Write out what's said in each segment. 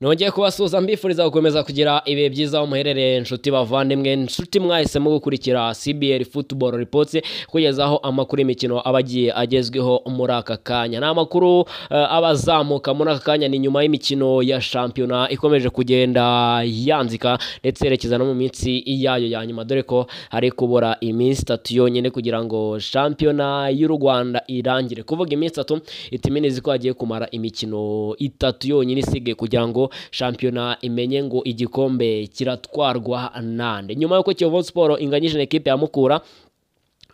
nongeye kubasuza mbifuriza gukomeza kugira ibihe byiza aho muherereye inshuti bavandimwe inshuti mwahisemo gukurikira cbl football reports kugezaho amakuru y'imikino aba agiye agezweho muri aka kanya ni amakuru eh, aba azamuka muri aka kanya ni nyuma y'imikino ya shampiyona ikomeje kugenda yanzika ndetse yerekeza no mu minsi yayo ya nyuma dore ko hari kubura iminsi itatu yonyine kugira ngo shampiyona y'u rwanda irangire kuvuga iminsi itatu itiminizi ko hagiye kumara imikino itatu yonyine isigaye kugira ngo shampiyona imenye ngo igikombe kiratwarwa nande nyuma y'uko Kiyovu Sport inganyije na ekipe ya Mukura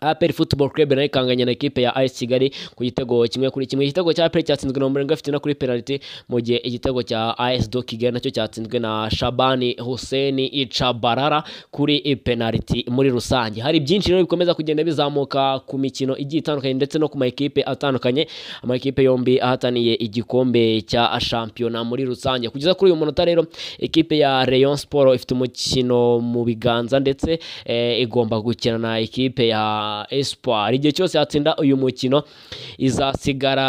aperi futuboro Club nayo ikanganya na ekipe ya AS Kigali ku gitego kimwe kuri kimwe igitego cya aperi cyatsinzwe na Ombolenga afite na kuri penalty mu gihe igitego cya AS Do Kigali nacyo cyatsinzwe na Shabani Hussein Ichabarara kuri penalty muri rusange hari byinshi rero bikomeza kugenda bizamuka ku mikino igiye itandukanye ndetse no ku ma ekipe atandukanye ama ekipe yombi ahataniye igikombe cya shampiyona muri rusange kugeza kuri uyu munota rero ekipe ya Rayon Sport ifite umukino mu biganza ndetse eh, igomba gukina na ekipe ya espoir igihe cyose yatsinda uyu mukino izasigara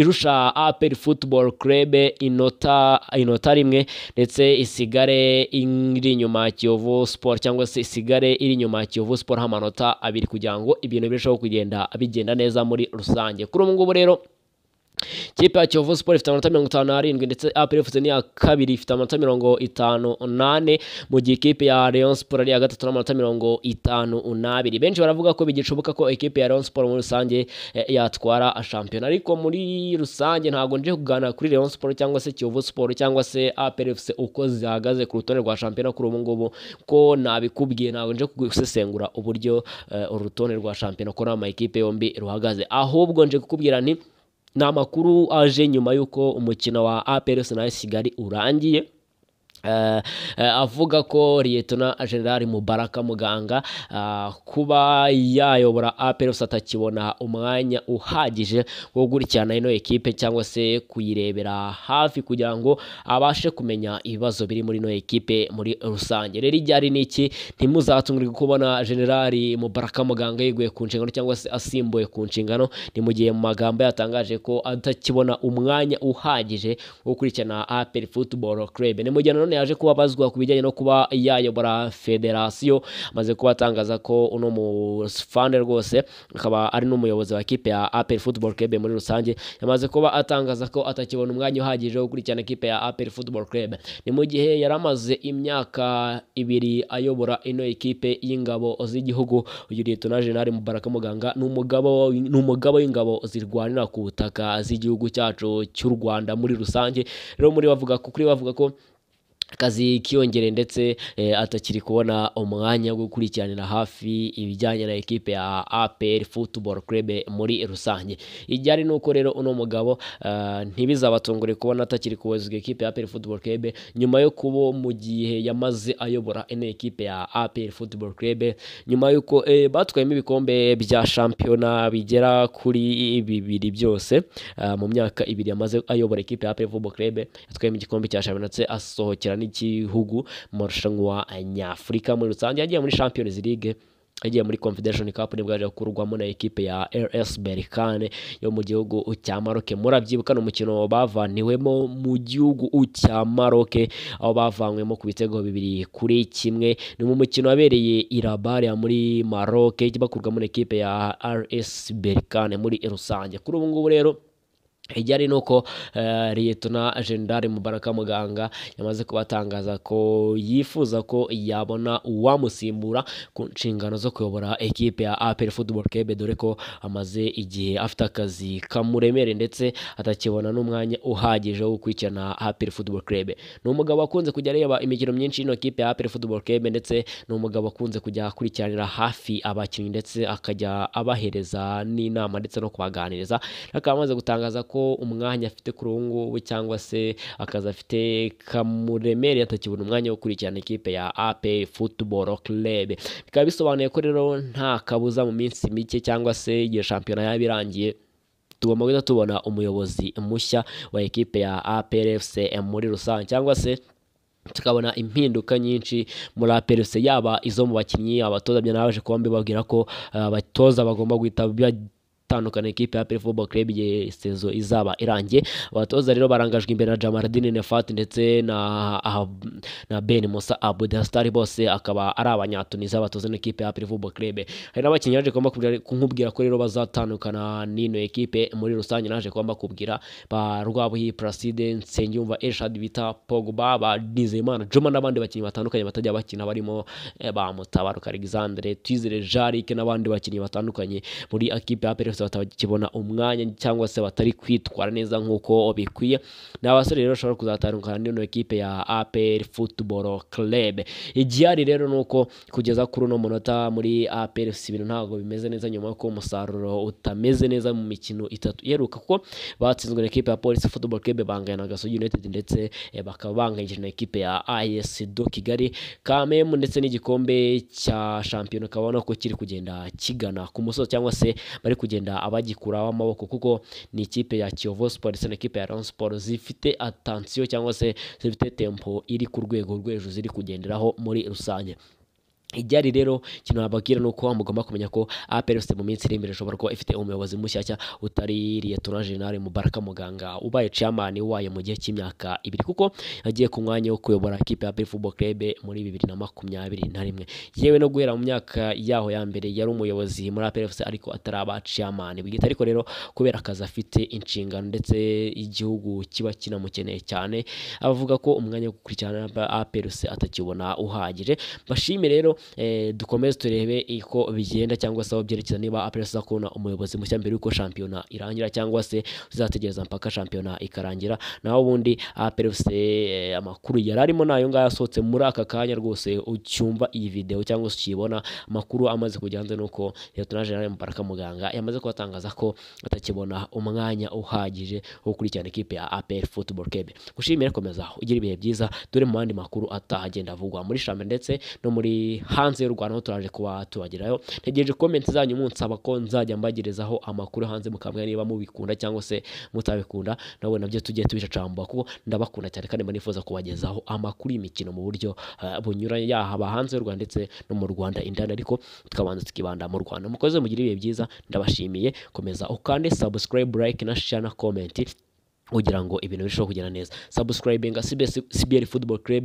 irusha aperi futuboro kurebe inota inota rimwe ndetse isigare iri inyuma kiyovu siporo cyangwa se isigare iri inyuma kiyovu siporo amanota abiri kugira ngo ibintu birusheho kugenda bigenda neza muri rusange kuri ubu ngubu rero kipe ya kiyovu siporo ifite amanota mirongo itanu n'arindwi ndetse aperi efuze ni kabiri ifite amata mirongo itanu n'ane mu gihe ikipe ya leon siporo ari iya gatatu n'amanota mirongo itanu n'abiri benshi baravuga ko bigishoboka ko ikipe ya leon siporo muri rusange eh, yatwara shampiyona ariko muri rusange ntabwo nje kuganira kuri leon siporo cyangwa se kiyovu siporo cyangwa se aperi efuze uko zihagaze ku rutonde rwa shampiyona kuri ubu ngubu ko nabikubwiye ntabwo nje gusesengura uburyo eh, urutonde rwa shampiyona ko ari amakipe yombi ruhagaze ahubwo nje kukubwira ni ni amakuru aje nyuma y'uko umukino wa apr arsenal kigali urangiye Eh, eh, avuga ko liyetona generali mubaraka muganga ah, kuba yayobora aperusi atakibona umwanya uhagije wo gukurikirana ino ekipe cyangwa se kuyirebera hafi kugira ngo abashe kumenya ibibazo biri muri ino ekipe muri rusange rero ryari ni iki ntimuzatungurwe kubona general mubaraka muganga yiguye ku nshingano cyangwa se asimbuye ku nshingano ni mu gihe mu magambo yatangaje ko atakibona umwanya uhagije wo gukurikirana aperi football Club ni mu gihe nanone yaje kubabazwa ku bijyanye no kuba yayobora federasiyo amaze kuba atangaza ko uno mufande rwose akaba ari n'umuyobozi wa kipe ya apel football club muri rusange yamaze kuba atangaza ko atakibona umwanya uhagije wo gukurikirana kipe ya apel football club ni mu gihe yari amaze imyaka ibiri ayobora ino ikipe y'ingabo z'igihugu uyu na jenali mubaraka muganga ni umugabo w'ingabo zirwanira ku butaka z'igihugu cyacu cy'u rwanda muri rusange rero muri bavuga kuri bavuga ko akazi kiyongere ndetse eh, atakiri kubona umwanya wo gukurikiranira hafi ibijyanye na ekipe ya APR Football Club muri rusange ijyari nuko rero uno mugabo eh, ntibizabatungure kubona atakiri kubazwa ekipe ya APR Football Club nyuma yo kuba mu gihe yamaze ayobora ene ekipe ya APR Football Club nyuma yuko eh, batwayemo ibikombe bya shampiyona bigera kuri bibiri byose mu myaka ibiri yamaze ayobora ekipe ya APR Football Club yatwayemo igikombe cya shampiyona asohokera n'igihugu mu marushanwa nyafurika muri rusange yagiye muri champions league yagiye muri confederation cup nibwo yaje gukurwamo na ekipe ya rs berikane yo mu gihugu cya maroke murabyibuka ni umukino bavaniwemo mu gihugu cya maroke aho bavanywemo ku bitego bibiri kuri kimwe ni mu mukino wabereye irabari muri maroke bakurwamo na ekipe ya rs berikane muri rusange kuri ubu ngubu rero ijyanye n'uko eh, liyetona generale mubaraka muganga yamaze kubatangaza ko yifuza ko yabona uwamusimbura ku nshingano zo kuyobora ekipe ya apel football club dore ko amaze igihe afite akazi kamuremere ndetse atakibona n'umwanya uhagije wo gukurikirana apel football club ni umugabo wakunze kujya areba imikino myinshi y'ino kipe ya apel football club ndetse ni umugabo wakunze kujya akurikiranira hafi abakinnyi ndetse akajya abahereza n'inama ndetse no kubaganiriza akaba amaze gutangaza ko ko umwanya afite kuri ubu ngubu cyangwa se akazi afite kamuremereye atakibona umwanya wo gukurikirana ikipe ya Ape Football Club bikaba bisobanuye ko rero nta kabuza mu minsi mike cyangwa se igihe shampiyona yaba irangiye tugomba guhita tubona umuyobozi mushya wa ekipe ya APR muri rusange cyangwa se tukabona impinduka nyinshi muri aperese yaba izo mu bakinnyi abatoza bya nabaje kuba mbibabwira ko uh, abatoza bagomba guhita itandukana ikipe ya APR Football Club igihe sezo izaba irangiye abatoza rero barangajwe imbere na Jamardine Nefat ndetse na ah, ah, na Ben Musa Abudastari bose akaba ari abanyatunisia batoza n'ikipe ya APR Football Club hari n'abakinnyi yaje kuba kunkubwira ko rero bazatandukana n'ino ekipe muri rusange naje kuba mbakubwira ba Rwabuhi Placide Nsengiyumva Elshad bita Pogba ba Nizeyimana Juma n'abandi bakinnyi batandukanye batajya bakina barimo eh, ba Mutabaruka Alexandre Twizere Jarike n'abandi bakinnyi batandukanye muri ekipe ya APR wese batakibona umwanya cyangwa se batari kwitwara neza nk'uko bikwiye ni abasore rero bashobora kuzatandukana nino ekipe ya APR Football Club igihari rero ni uko kugeza kuri uno munota muri APR si ibintu ntabwo bimeze neza nyuma y'uko umusaruro utameze neza mu mikino itatu iheruka kuko batsinzwe na ekipe ya polisi Football Club banganya na Gasogi United ndetse eh, bakaba banganyije na ekipe ya AS do Kigali Kamemu ndetse n'igikombe cya shampiyona kabona ko kiri kugenda kigana ku musozo cyangwa se bari kugenda wenda abagikuraho amaboko kuko ni ikipe ya Kiyovu Sport ndetse n'ikipe ya Rayon Sport zifite atansiyo cyangwa se zifite tempo iri ku rwego rwejo ziri kugenderaho muri rusange igihari rero ikintu nababwira ni uko mugomba kumenya ko APRS mu minsi iri imbere ishobora kuba ifite umuyobozi mushyashya utari Lieutenant General Mubaraka Muganga ubaye chairman wayo mu gihe cy'imyaka ibiri kuko agiye ku mwanya wo kuyobora ikipe ya APR Football Club muri bibiri na makumyabiri rimwe yewe no guhera mu myaka yaho ya mbere yari umuyobozi muri APRFC ariko ataraba chairman bwite ariko rero kubera akazi afite inshingano ndetse igihugu kiba kinamukeneye cyane abavuga ko umwanya wo gukurikirana APRS atakibona uhagije bashime rero Eh, dukomeze turebe uko bigenda cyangwa se aho byerekeza niba aperi iza kubona umuyobozi mushya mbere y'uko shampiyona irangira cyangwa se uzategereza mpaka shampiyona ikarangira naho ubundi aperi eh, amakuru yari arimo nayo ngayo asohotse muri aka kanya rwose ucyumva iyi videwo cyangwa se ukibona amakuru amaze kujya hanze nuko leta na Mubaraka Muganga yamaze kubatangaza ko atakibona umwanya uhagije wo gukurikirana ikipe ya APR Football Club gushimira komeza ugira ibihe byiza dore mu bandi makuru atahagenda avugwa muri shampiyona ndetse no muri hanze y'u Rwanda turaje kuba tubagerayo ntegereje komenti zanyu munsaba ko nzajya mbagerezaho amakuru hanze mukamenya niba mubikunda cyangwa se mutabikunda nabo nabyo tujye tubicacamba kuko ndabakunda cyane kandi nifuza kubagezaho amakuru y'imikino mu buryo eh, bunyuranye yahaba hanze y'u Rwanda ndetse no mu Rwanda indani ariko tukabanza tukibanda mu Rwanda mukoze mugire ibihe byiza ndabashimiye komeza ukande subscribe like na share na comment ugira ngo ibintu birusheho kugenda neza sabusikarayibiga cbl football club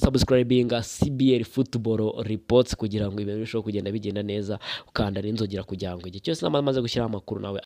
sabusikarayibiga cbl football reports kugira ngo ibintu birusheho kugenda bigenda neza ukanda n'inzogera kugira ngo igihe cyose amaze gushyiraho amakuru nawe